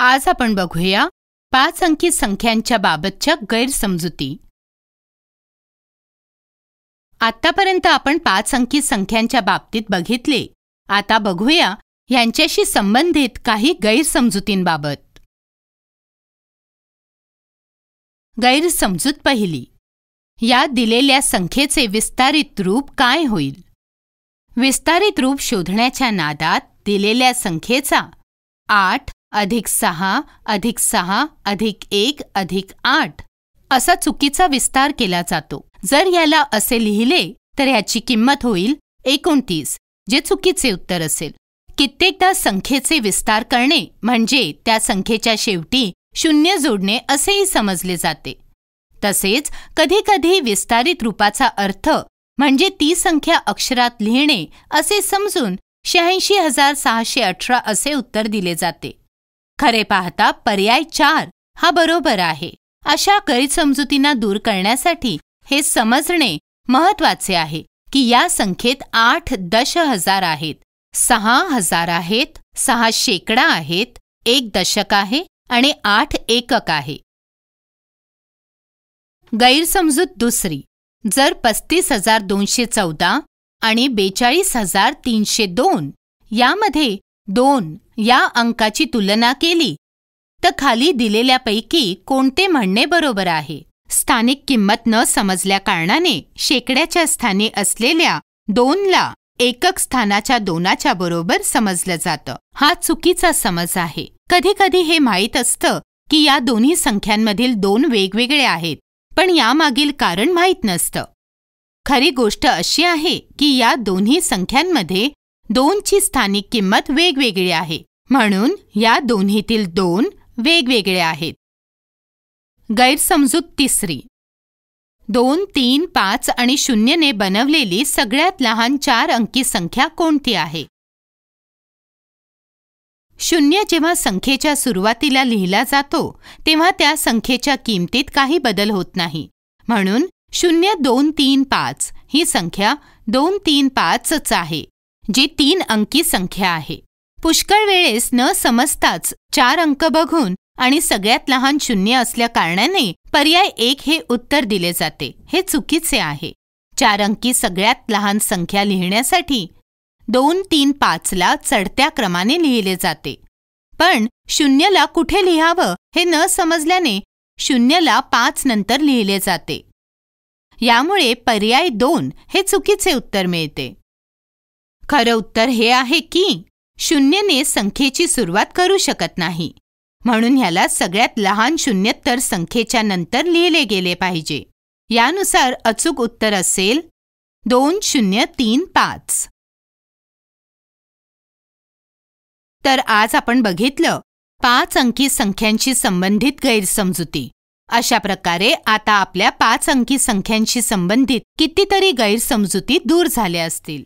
आज आपण बघूया पाच अंकी संख्यांच्या बाबतच्या गैरसमजुती आतापर्यंत आपण पाच अंकी संख्यांच्या बाबतीत बघितले आता बघूया यांच्याशी संबंधित काही गैरसमजुतींबाबत गैरसमजूत पहिली या दिलेल्या संख्येचे विस्तारित रूप काय होईल विस्तारित रूप शोधण्याच्या नादात दिलेल्या संख्येचा आठ अधिक सहा अधिक सहा अधिक एक अधिक आठ असा चुकीचा विस्तार केला जातो जर याला असे लिहिले तर याची किंमत होईल एकोणतीस जे चुकीचे उत्तर असेल कित्येकदा संख्येचे विस्तार करणे म्हणजे त्या संख्येच्या शेवटी शून्य जोडणे असेही समजले जाते तसेच कधीकधी विस्तारित रूपाचा अर्थ म्हणजे ती संख्या अक्षरात लिहिणे असे समजून शहाऐंशी हजार सहाशे अठरा असे उत्तर दिले जाते खरे पाहता पर्याय चार हा बरोबर आहे अशा गैरसमजुतींना दूर करण्यासाठी हे समजणे महत्वाचे आहे की या संख्येत आठ दश हजार आहेत सहा हजार आहेत सहा शेकडा आहेत एक दशक आहे आणि आठ एकक आहे गैरसमजूत दुसरी जर पस्तीस हजार दोनशे चौदा आणि बेचाळीस हजार तीनशे दोन यामध्ये दोन या अंकाची तुलना केली तर खाली दिलेल्यापैकी कोणते म्हणणे बरोबर आहे स्थानिक किंमत न समजल्या कारणाने शेकड्याच्या स्थानी असलेल्या दोनला एकक स्थानाच्या दोनाच्या बरोबर समजलं जातं हा चुकीचा समज आहे कधीकधी हे माहीत असतं की या दोन्ही संख्यांमधील दोन वेगवेगळे आहेत पण यामागील कारण माहीत नसतं खरी गोष्ट अशी आहे की या दोन्ही संख्यांमध्ये दोनची स्थानिक किंमत वेगवेगळी आहे म्हणून या दोन्हीतील दोन वेगवेगळे आहेत गैरसमजूत तिसरी दोन तीन पाच आणि शून्यने बनवलेली सगळ्यात लहान चार अंकी संख्या कोणती आहे शून्य जेव्हा संख्येच्या सुरुवातीला लिहिला जातो तेव्हा त्या संख्येच्या किमतीत काही बदल होत नाही म्हणून शून्य दोन तीन पाच ही संख्या दोन तीन पाचच आहे जी तीन अंकी संख्या आहे पुष्कळ वेळेस न समजताच चार अंक बघून आणि सगळ्यात लहान शून्य असल्या कारणाने पर्याय एक हे उत्तर दिले जाते हे चुकीचे आहे चार अंकी सगळ्यात लहान संख्या लिहिण्यासाठी दोन तीन पाचला चढत्या क्रमाने लिहिले जाते पण शून्यला कुठे लिहावं हे न समजल्याने शून्यला पाच नंतर लिहिले जाते यामुळे पर्याय दोन हे चुकीचे उत्तर मिळते खरं उत्तर हे आहे की शून्यने संख्येची सुरुवात करू शकत नाही म्हणून ह्याला सगळ्यात लहान शून्योत्तर संख्येच्या नंतर लिहिले गेले पाहिजे यानुसार अचूक उत्तर असेल दोन शून्य तीन पाच तर आज आपण बघितलं पाच अंकी संख्यांशी संबंधित गैरसमजुती अशा प्रकारे आता आपल्या पाच अंकी संख्यांशी संबंधित कितीतरी गैरसमजुती दूर झाल्या असतील